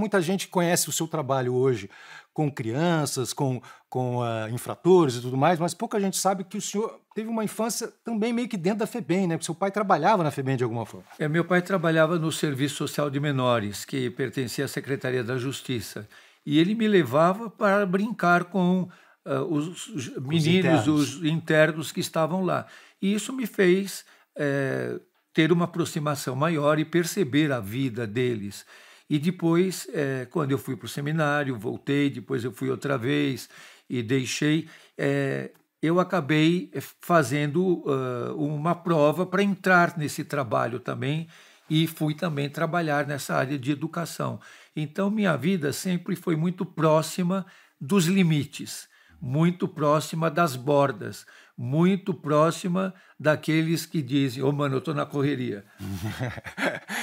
muita gente conhece o seu trabalho hoje com crianças, com, com uh, infratores e tudo mais, mas pouca gente sabe que o senhor teve uma infância também meio que dentro da FEBEM, né? Porque seu pai trabalhava na FEBEM de alguma forma. É, meu pai trabalhava no Serviço Social de Menores, que pertencia à Secretaria da Justiça. E ele me levava para brincar com uh, os meninos, os internos. os internos que estavam lá. E isso me fez é, ter uma aproximação maior e perceber a vida deles. E depois, é, quando eu fui para o seminário, voltei, depois eu fui outra vez e deixei, é, eu acabei é, fazendo uh, uma prova para entrar nesse trabalho também e fui também trabalhar nessa área de educação. Então, minha vida sempre foi muito próxima dos limites, muito próxima das bordas, muito próxima daqueles que dizem: Ô, oh, mano, eu estou na correria.